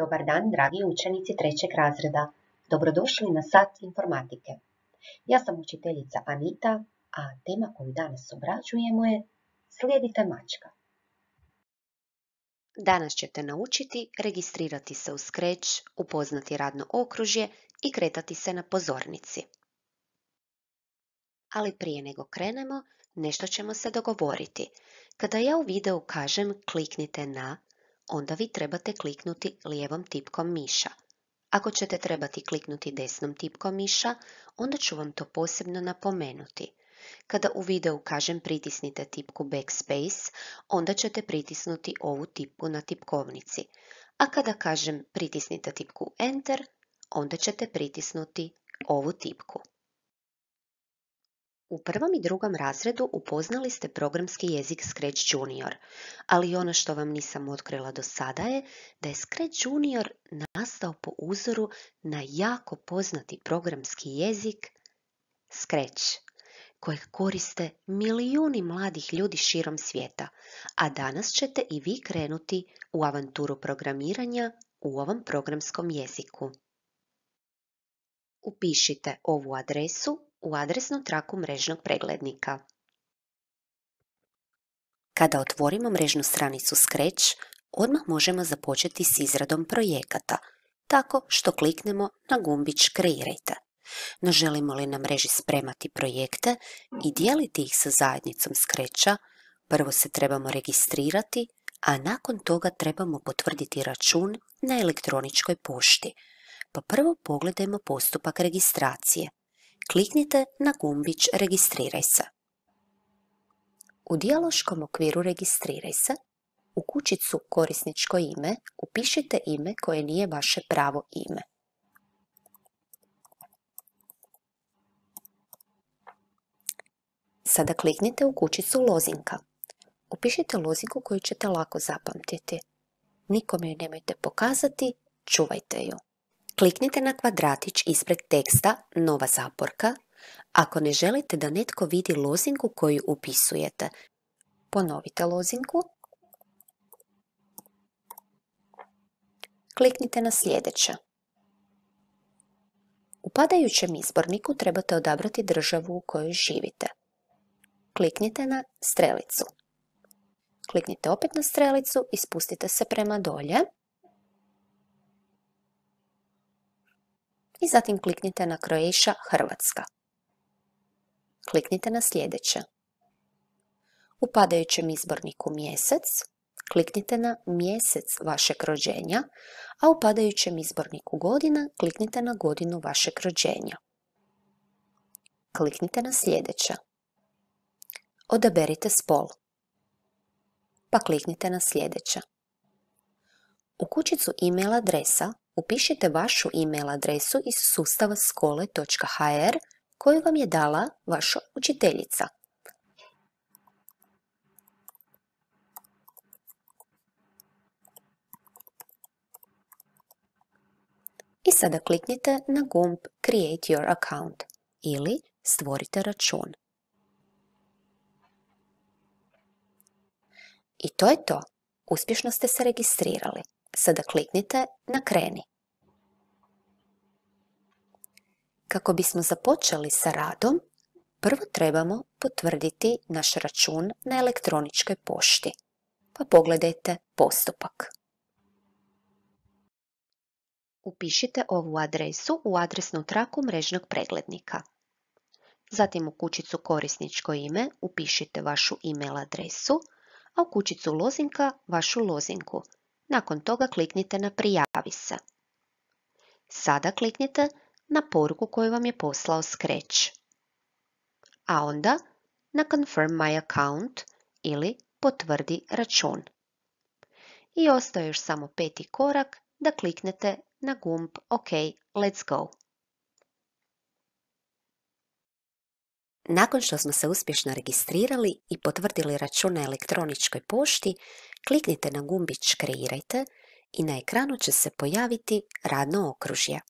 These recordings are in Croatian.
Dobar dan, dragi učenici trećeg razreda. Dobrodošli na sat informatike. Ja sam učiteljica Anita, a tema koju danas obrađujemo je Slijedite mačka. Danas ćete naučiti registrirati se u skreć, upoznati radno okružje i kretati se na pozornici. Ali prije nego krenemo, nešto ćemo se dogovoriti. Kada ja u videu kažem kliknite na onda vi trebate kliknuti lijevom tipkom miša. Ako ćete trebati kliknuti desnom tipkom miša, onda ću vam to posebno napomenuti. Kada u videu kažem pritisnite tipku Backspace, onda ćete pritisnuti ovu tipku na tipkovnici. A kada kažem pritisnite tipku Enter, onda ćete pritisnuti ovu tipku. U prvom i drugom razredu upoznali ste programski jezik Scratch Junior, ali ono što vam nisam otkrila do sada je da je Scratch Junior nastao po uzoru na jako poznati programski jezik Scratch, kojeg koriste milijuni mladih ljudi širom svijeta, a danas ćete i vi krenuti u avanturu programiranja u ovom programskom jeziku. Upišite ovu adresu u adresnu traku mrežnog preglednika. Kada otvorimo mrežnu stranicu Scratch, odmah možemo započeti s izradom projekata, tako što kliknemo na gumbić Kreirajte. No želimo li na mreži spremati projekte i dijeliti ih sa zajednicom Scratcha, prvo se trebamo registrirati, a nakon toga trebamo potvrditi račun na elektroničkoj pošti. Pa prvo pogledajmo postupak registracije kliknite na gumbić Registriraj se. U dijaloškom okviru Registriraj se u kućicu Korisničko ime upišite ime koje nije vaše pravo ime. Sada kliknite u kućicu lozinka. Upišite lozinku koju ćete lako zapamtiti. Nikome ju nemojte pokazati, čuvajte ju. Kliknite na kvadratić ispred teksta Nova zaporka ako ne želite da netko vidi lozinku koju upisujete. Ponovite lozinku. Kliknite na sljedeće. U padajućem izborniku trebate odabrati državu u kojoj živite. Kliknite na strelicu. Kliknite opet na strelicu i spustite se prema dolje. i zatim kliknite na Croatia Hrvatska. Kliknite na sljedeće. U padajućem izborniku mjesec kliknite na mjesec vašeg rođenja, a u padajućem izborniku godina kliknite na godinu vašeg rođenja. Kliknite na sljedeće. Odaberite spol. Pa kliknite na sljedeće. U kućicu e-mail adresa upišite vašu e-mail adresu iz sustava skole.hr koju vam je dala vaša učiteljica. I sada kliknite na gumb Create your account ili Stvorite račun. I to je to. Uspješno ste se registrirali. Sada kliknite na Kreni. Kako bismo započeli sa radom, prvo trebamo potvrditi naš račun na elektroničkoj pošti. Pa pogledajte postupak. Upišite ovu adresu u adresnu traku mrežnog preglednika. Zatim u kućicu korisničko ime upišite vašu e-mail adresu, a u kućicu lozinka vašu lozinku – nakon toga kliknite na Prijavi se. Sada kliknite na poruku koju vam je poslao Scratch. A onda na Confirm my account ili Potvrdi račun. I ostaje još samo peti korak da kliknete na gumb OK, let's go. Nakon što smo se uspješno registrirali i potvrdili račun na elektroničkoj pošti, kliknite na gumbić Kreirajte i na ekranu će se pojaviti radno okružje.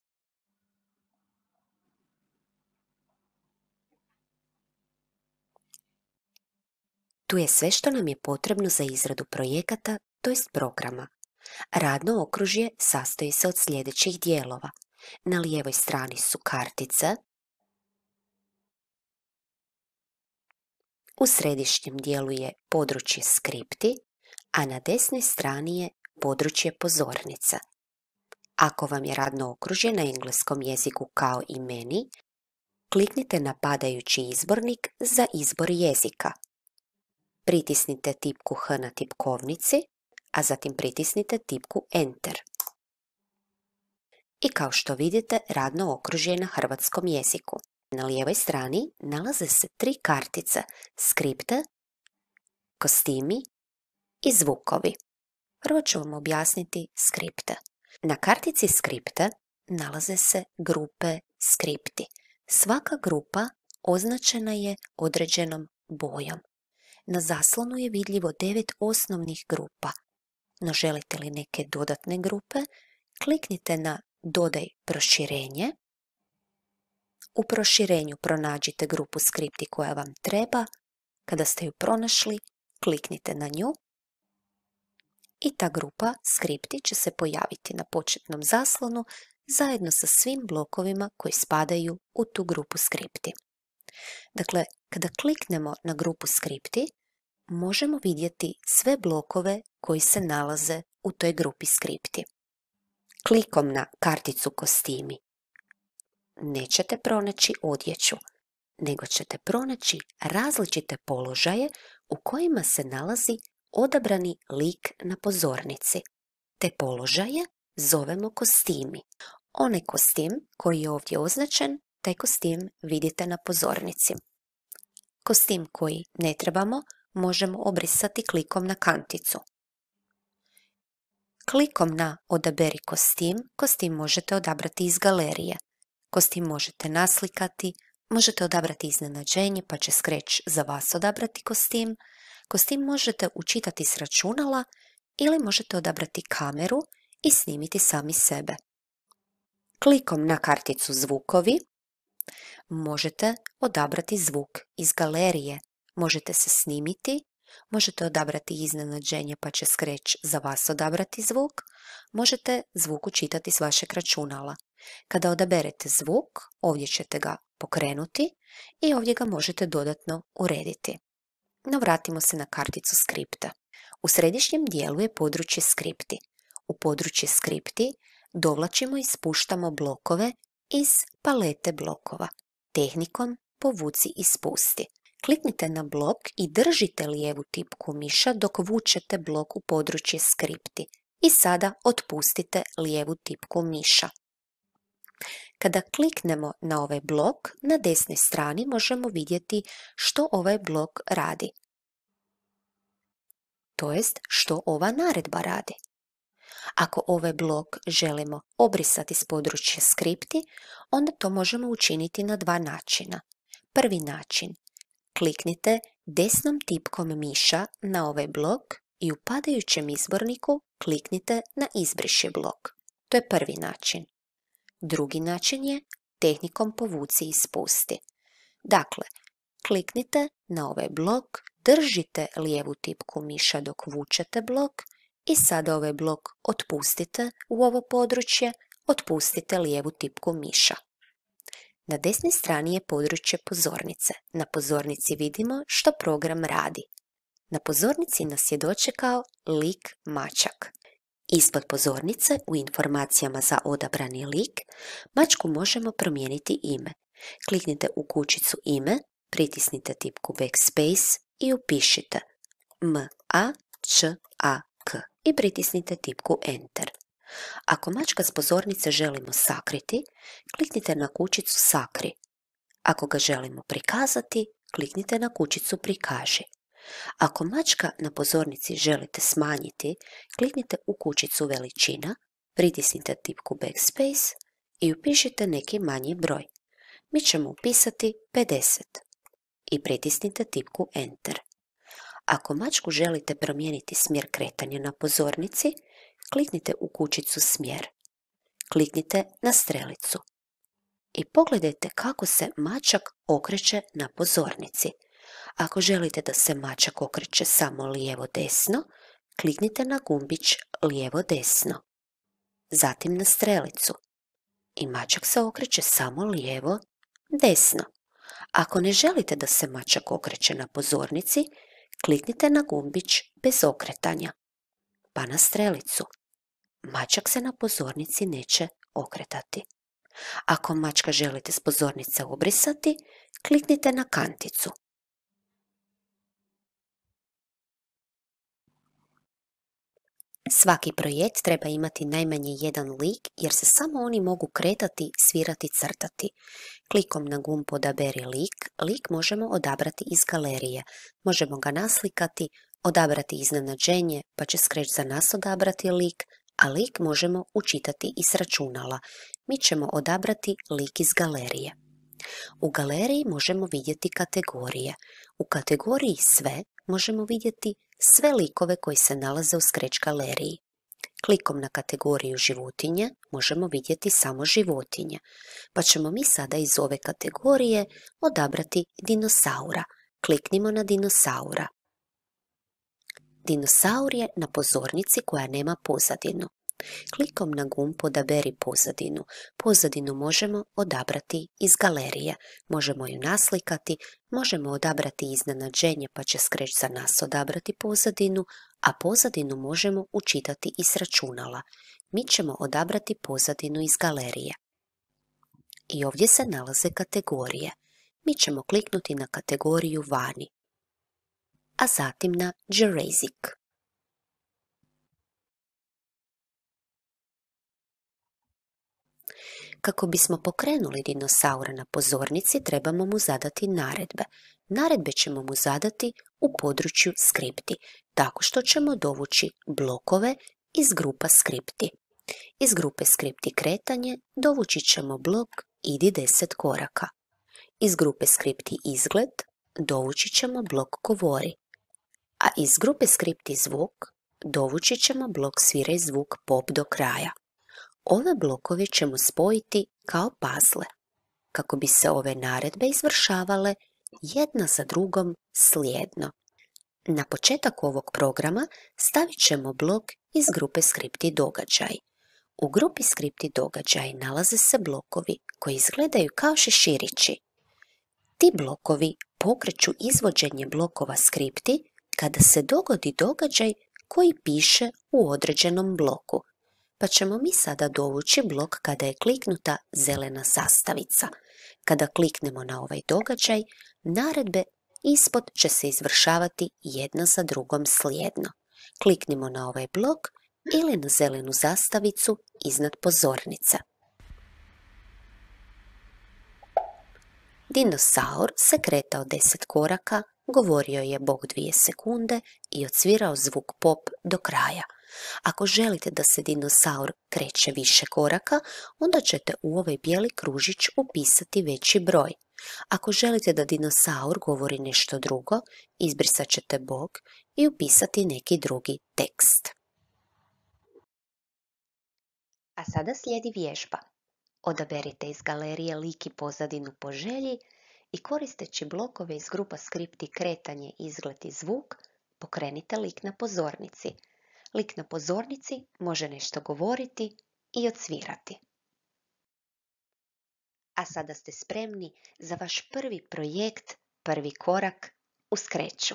Tu je sve što nam je potrebno za izradu projekata, to jest programa. Radno okružje sastoji se od sljedećih dijelova. Na lijevoj strani su kartice – U središnjem dijelu je područje skripti, a na desnoj strani je područje pozornica. Ako vam je radno okružje na engleskom jeziku kao i meni, kliknite na padajući izbornik za izbor jezika. Pritisnite tipku H na tipkovnici, a zatim pritisnite tipku Enter. I kao što vidite, radno okružje je na hrvatskom jeziku. Na lijevoj strani nalaze se tri kartice, skripte, kostimi i zvukovi. Prvo ću vam objasniti skripte. Na kartici skripte nalaze se grupe skripti. Svaka grupa označena je određenom bojom. Na zaslonu je vidljivo devet osnovnih grupa. No želite li neke dodatne grupe, kliknite na Dodaj proširenje u proširenju pronađite grupu skripti koja vam treba. Kada ste ju pronašli, kliknite na nju i ta grupa skripti će se pojaviti na početnom zaslonu zajedno sa svim blokovima koji spadaju u tu grupu skripti. Dakle, kada kliknemo na grupu skripti, možemo vidjeti sve blokove koji se nalaze u toj grupi skripti. Klikom na karticu kostimi nećete pronaći odjeću, nego ćete pronaći različite položaje u kojima se nalazi odabrani lik na pozornici. Te položaje zovemo kostimi. One kostim koji je ovdje označen, taj kostim vidite na pozornici. Kostim koji ne trebamo možemo obrisati klikom na kanticu. Klikom na Odaberi kostim, kostim možete odabrati iz galerije. Kostim možete naslikati, možete odabrati iznenađenje pa će skreć za vas odabrati kostim. Kostim možete učitati s računala ili možete odabrati kameru i snimiti sami sebe. Klikom na karticu zvukovi možete odabrati zvuk iz galerije. Možete se snimiti, možete odabrati iznenađenje pa će skreć za vas odabrati zvuk, možete zvuk učitati s vašeg računala. Kada odaberete zvuk, ovdje ćete ga pokrenuti i ovdje ga možete dodatno urediti. No vratimo se na karticu skripta. U središnjem dijelu je područje skripti. U područje skripti dovlačimo i spuštamo blokove iz palete blokova. Tehnikom povuci i spusti. Kliknite na blok i držite lijevu tipku miša dok vučete blok u područje skripti i sada otpustite lijevu tipku miša. Kada kliknemo na ovaj blok, na desnoj strani možemo vidjeti što ovaj blok radi. To jest što ova naredba radi. Ako ovaj blok želimo obrisati s područja skripti, onda to možemo učiniti na dva načina. Prvi način. Kliknite desnom tipkom miša na ovaj blok i u padajućem izborniku kliknite na izbriši blok. To je prvi način. Drugi način je tehnikom povuci i spusti. Dakle, kliknite na ovaj blok, držite lijevu tipku miša dok vučete blok i sada ovaj blok otpustite u ovo područje, otpustite lijevu tipku miša. Na desnoj strani je područje pozornice. Na pozornici vidimo što program radi. Na pozornici nas je dočekao lik mačak. Ispod pozornice u informacijama za odabrani lik mačku možemo promijeniti ime. Kliknite u kućicu ime, pritisnite tipku Backspace i upišite M-A-Č-A-K i pritisnite tipku Enter. Ako mačka s pozornice želimo sakriti, kliknite na kućicu Sakri. Ako ga želimo prikazati, kliknite na kućicu Prikaži. Ako mačka na pozornici želite smanjiti, kliknite u kućicu veličina, pritisnite tipku Backspace i upišite neki manji broj. Mi ćemo upisati 50 i pritisnite tipku Enter. Ako mačku želite promijeniti smjer kretanja na pozornici, kliknite u kućicu Smjer. Kliknite na strelicu i pogledajte kako se mačak okreće na pozornici – ako želite da se mačak okreće samo lijevo-desno, kliknite na gumbić lijevo-desno. Zatim na strelicu. I mačak se okreće samo lijevo-desno. Ako ne želite da se mačak okreće na pozornici, kliknite na gumbić bez okretanja. Pa na strelicu. Mačak se na pozornici neće okretati. Ako mačka želite s pozornice obrisati, kliknite na kanticu. Svaki projekt treba imati najmanje jedan lik jer se samo oni mogu kretati, svirati, crtati. Klikom na gumb odaberi lik, lik možemo odabrati iz galerije. Možemo ga naslikati, odabrati iznenađenje, pa će skreć za nas odabrati lik, a lik možemo učitati iz računala. Mi ćemo odabrati lik iz galerije. U galeriji možemo vidjeti kategorije. U kategoriji sve možemo vidjeti sve likove koji se nalaze u Skreć galeriji. Klikom na kategoriju životinje možemo vidjeti samo životinje, pa ćemo mi sada iz ove kategorije odabrati dinosaura. Kliknimo na dinosaura. Dinosaur je na pozornici koja nema pozadinu. Klikom na gumb odaberi pozadinu. Pozadinu možemo odabrati iz galerije. Možemo ju naslikati, Možemo odabrati iznenađenje pa će skreć za nas odabrati pozadinu, a pozadinu možemo učitati iz računala. Mi ćemo odabrati pozadinu iz galerije. I ovdje se nalaze kategorije. Mi ćemo kliknuti na kategoriju vani, a zatim na Jurassic. Kako bismo pokrenuli dinosaura na pozornici, trebamo mu zadati naredbe. Naredbe ćemo mu zadati u području skripti, tako što ćemo dovući blokove iz grupa skripti. Iz grupe skripti kretanje dovući ćemo blok idi 10 koraka. Iz grupe skripti izgled dovući ćemo blok govori. A iz grupe skripti zvuk dovući ćemo blok svire zvuk pop do kraja ove blokove ćemo spojiti kao pazle, kako bi se ove naredbe izvršavale jedna za drugom slijedno. Na početak ovog programa stavit ćemo blok iz grupe skripti događaj. U grupi skripti događaj nalaze se blokovi koji izgledaju kao šeširići. Ti blokovi pokreću izvođenje blokova skripti kada se dogodi događaj koji piše u određenom bloku, pa ćemo mi sada dovući blok kada je kliknuta zelena sastavica. Kada kliknemo na ovaj događaj, naredbe ispod će se izvršavati jedna za drugom slijedno. Kliknimo na ovaj blok ili na zelenu zastavicu iznad pozornice. Dinosaur se kretao deset koraka, govorio je Bog dvije sekunde i odsvirao zvuk pop do kraja – ako želite da se dinosaur kreće više koraka, onda ćete u ovaj bijeli kružić upisati veći broj. Ako želite da dinosaur govori nešto drugo, izbrisat ćete bog i upisati neki drugi tekst. A sada slijedi vježba. Odaberite iz galerije lik i pozadinu po želji i koristeći blokove iz grupa skripti kretanje, izgled i zvuk, pokrenite lik na pozornici – Lik na pozornici može nešto govoriti i odsvirati. A sada ste spremni za vaš prvi projekt, prvi korak u skreću.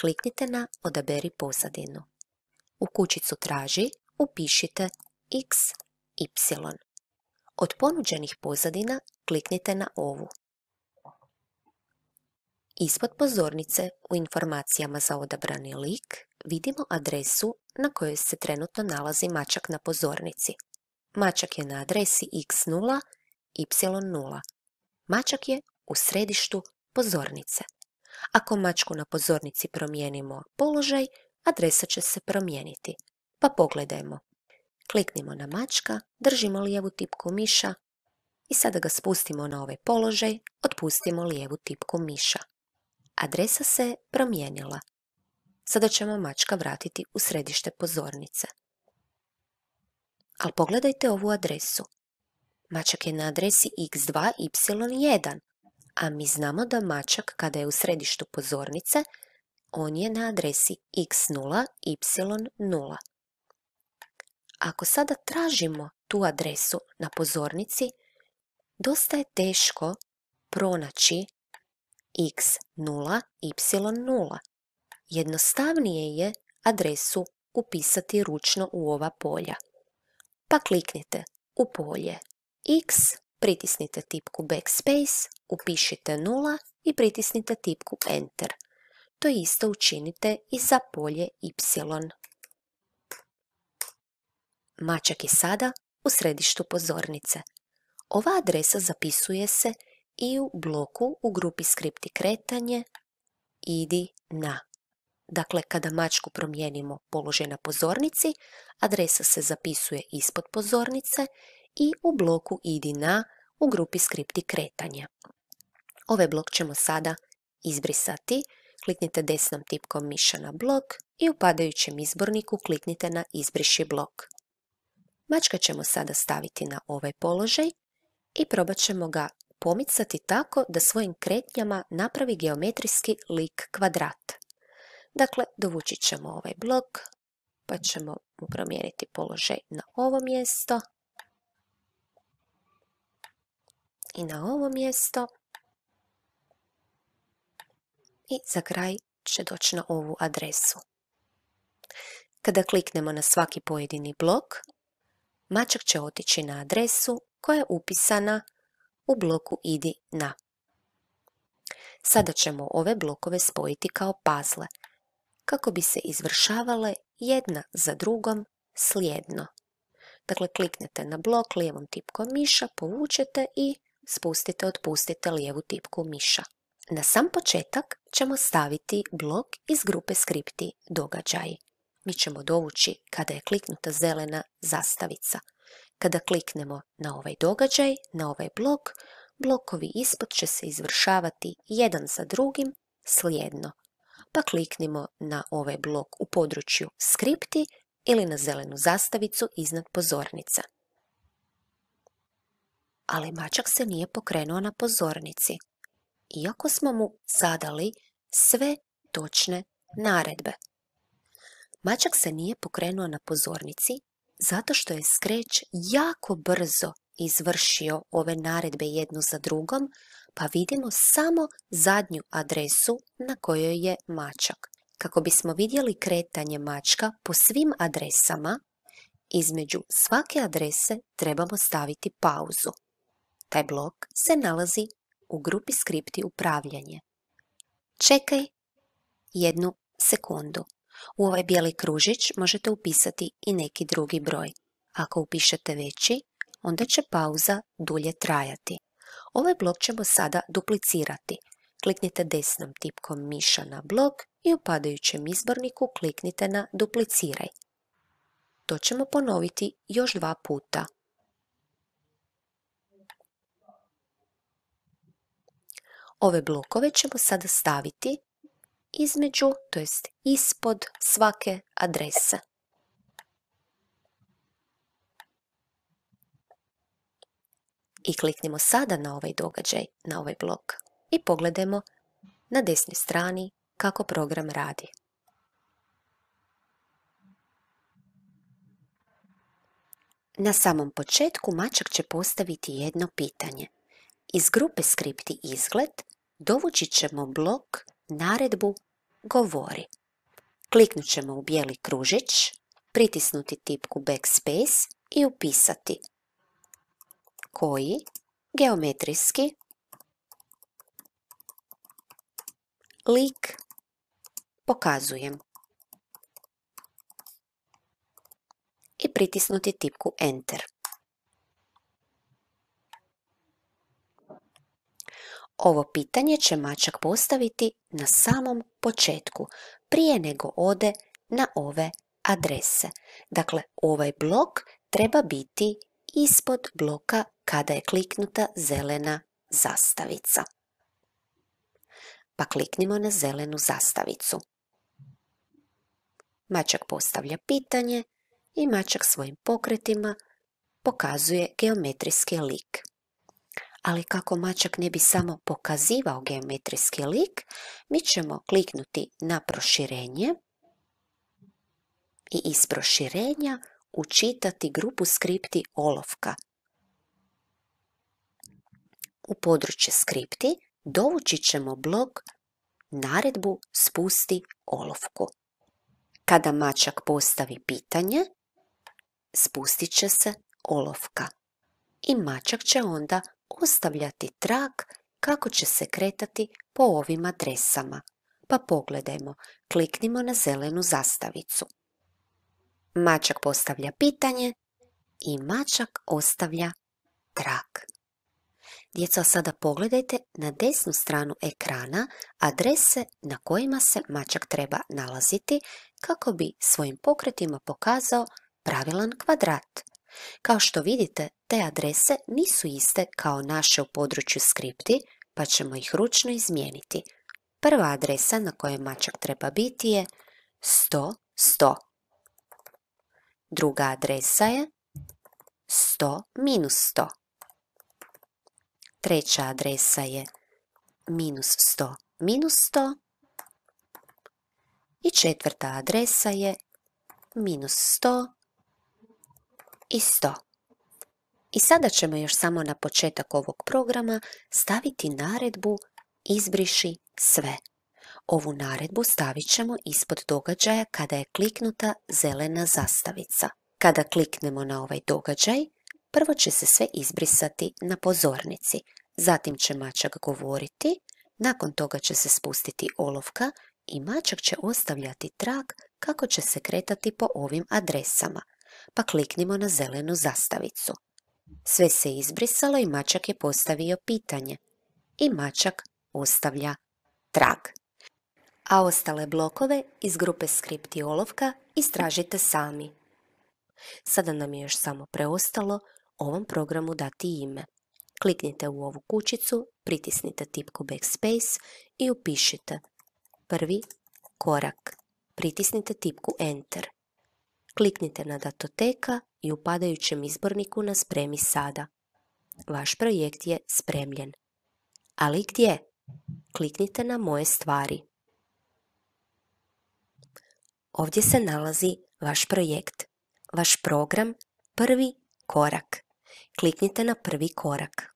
Kliknite na Odaberi pozadinu. U kućicu Traži upišite XY. Od ponuđenih pozadina kliknite na ovu. Ispod pozornice u informacijama za odabrani lik vidimo adresu na kojoj se trenutno nalazi mačak na pozornici. Mačak je na adresi x0, y0. Mačak je u središtu pozornice. Ako mačku na pozornici promijenimo položaj, adresa će se promijeniti. Pa pogledajmo. Kliknimo na mačka, držimo lijevu tipku miša i sada ga spustimo na ovaj položaj, otpustimo lijevu tipku miša. Adresa se promijenila. Sada ćemo mačka vratiti u središte pozornice. Ali pogledajte ovu adresu. Mačak je na adresi x2y1, a mi znamo da mačak kada je u središtu pozornice, on je na adresi x0, y0. Ako sada tražimo tu adresu na pozornici, dosta je teško pronaći x0, y0. Jednostavnije je adresu upisati ručno u ova polja. Pa kliknite u polje x, pritisnite tipku backspace, upišite 0 i pritisnite tipku enter. To isto učinite i za polje y. Mačak je sada u središtu pozornice. Ova adresa zapisuje se i u bloku u grupi skripti kretanje idi na. Dakle, kada mačku promijenimo položaj na pozornici, adresa se zapisuje ispod pozornice i u bloku idi na u grupi skripti kretanje. Ove ovaj blok ćemo sada izbrisati. Kliknite desnom tipkom miša na blok i u padajućem izborniku kliknite na izbriši blok. Mačka ćemo sada staviti na ovaj položaj i probat ćemo ga pomicati tako da svojim kretnjama napravi geometrijski lik kvadrat. Dakle, dovući ćemo ovaj blok, pa ćemo mu promijeniti položaj na ovo mjesto i na ovo mjesto i za kraj će doći na ovu adresu. Kada kliknemo na svaki pojedini blok, mačak će otići na adresu koja je upisana u bloku idi na. Sada ćemo ove blokove spojiti kao pazle, kako bi se izvršavale jedna za drugom slijedno. Dakle, kliknete na blok lijevom tipkom miša, povučete i spustite, otpustite lijevu tipku miša. Na sam početak ćemo staviti blok iz grupe skripti događaji mi ćemo dovući kada je kliknuta zelena zastavica. Kada kliknemo na ovaj događaj, na ovaj blok, blokovi ispod će se izvršavati jedan za drugim slijedno. Pa kliknimo na ovaj blok u području skripti ili na zelenu zastavicu iznad pozornica. Ali mačak se nije pokrenuo na pozornici, iako smo mu zadali sve točne naredbe. Mačak se nije pokrenuo na pozornici zato što je skreć jako brzo izvršio ove naredbe jednu za drugom, pa vidimo samo zadnju adresu na kojoj je mačak. Kako bismo vidjeli kretanje mačka po svim adresama, između svake adrese trebamo staviti pauzu. Taj blok se nalazi u grupi skripti upravljanje. Čekaj jednu sekundu. U ovaj bijeli kružić možete upisati i neki drugi broj. Ako upišete veći, onda će pauza dulje trajati. Ovaj blok ćemo sada duplicirati. Kliknite desnom tipkom miša na blok i u padajućem izborniku kliknite na dupliciraj. To ćemo ponoviti još dva puta. Ove blokove ćemo sada staviti između, to jest ispod svake adrese. I kliknimo sada na ovaj događaj, na ovaj blok i pogledajmo na desnoj strani kako program radi. Na samom početku mačak će postaviti jedno pitanje. Iz grupe skripti izgled dovući ćemo blok naredbu govori. Kliknut ćemo u bijeli kružić, pritisnuti tipku Backspace i upisati koji geometrijski lik pokazujem i pritisnuti tipku Enter. Ovo pitanje će mačak postaviti na samom početku, prije nego ode na ove adrese. Dakle, ovaj blok treba biti ispod bloka kada je kliknuta zelena zastavica. Pa kliknimo na zelenu zastavicu. Mačak postavlja pitanje i mačak svojim pokretima pokazuje geometrijski lik ali kako mačak ne bi samo pokazivao geometrijski lik, mi ćemo kliknuti na proširenje i iz proširenja učitati grupu skripti olovka. U područje skripti dovući ćemo blok naredbu spusti olovku. Kada mačak postavi pitanje, spustit će se olovka i mačak će onda ostavljati trak kako će se kretati po ovim adresama. Pa pogledajmo, kliknimo na zelenu zastavicu. Mačak postavlja pitanje i mačak ostavlja trag. Djeca sada pogledajte na desnu stranu ekrana adrese na kojima se mačak treba nalaziti kako bi svojim pokretima pokazao pravilan kvadrat. Kao što vidite, te adrese nisu iste kao naše u području skripti, pa ćemo ih ručno izmijeniti. Prva adresa na kojoj mačak treba biti je 100 100. Druga adresa je 100 minus 100. Treća adresa je minus 100 minus 100. I četvrta adresa je minus 100 i I sada ćemo još samo na početak ovog programa staviti naredbu Izbriši sve. Ovu naredbu stavit ćemo ispod događaja kada je kliknuta zelena zastavica. Kada kliknemo na ovaj događaj, prvo će se sve izbrisati na pozornici, zatim će mačak govoriti, nakon toga će se spustiti olovka i mačak će ostavljati trag kako će se kretati po ovim adresama pa kliknimo na zelenu zastavicu. Sve se izbrisalo i mačak je postavio pitanje. I mačak ostavlja trag. A ostale blokove iz grupe skripti olovka istražite sami. Sada nam je još samo preostalo ovom programu dati ime. Kliknite u ovu kućicu, pritisnite tipku Backspace i upišite prvi korak. Pritisnite tipku Enter. Kliknite na datoteka i u padajućem izborniku na spremi sada. Vaš projekt je spremljen. Ali gdje? Kliknite na moje stvari. Ovdje se nalazi vaš projekt, vaš program, prvi korak. Kliknite na prvi korak.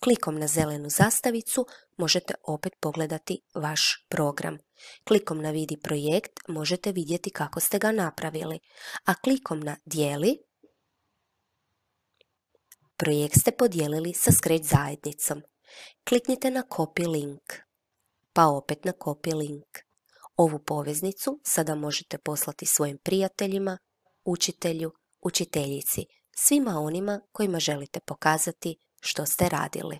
Klikom na zelenu zastavicu možete opet pogledati vaš program. Klikom na vidi projekt možete vidjeti kako ste ga napravili, a klikom na dijeli projekt ste podijelili sa Scratch zajednicom. Kliknite na copy link, pa opet na copy link. Ovu poveznicu sada možete poslati svojim prijateljima, učitelju, učiteljici, svima onima kojima želite pokazati što ste radili.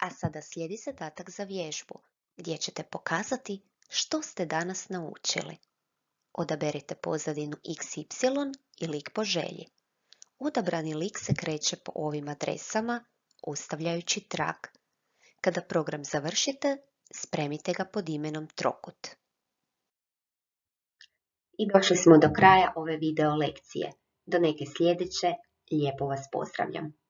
A sada slijedi zadatak za vježbu, gdje ćete pokazati što ste danas naučili. Odaberite pozadinu XY i lik po želji. Odabrani lik se kreće po ovim adresama, ostavljajući trag. Kada program završite, spremite ga pod imenom Trokut. I došli smo do kraja ove video lekcije. Do neke sljedeće, lijepo vas pozdravljam.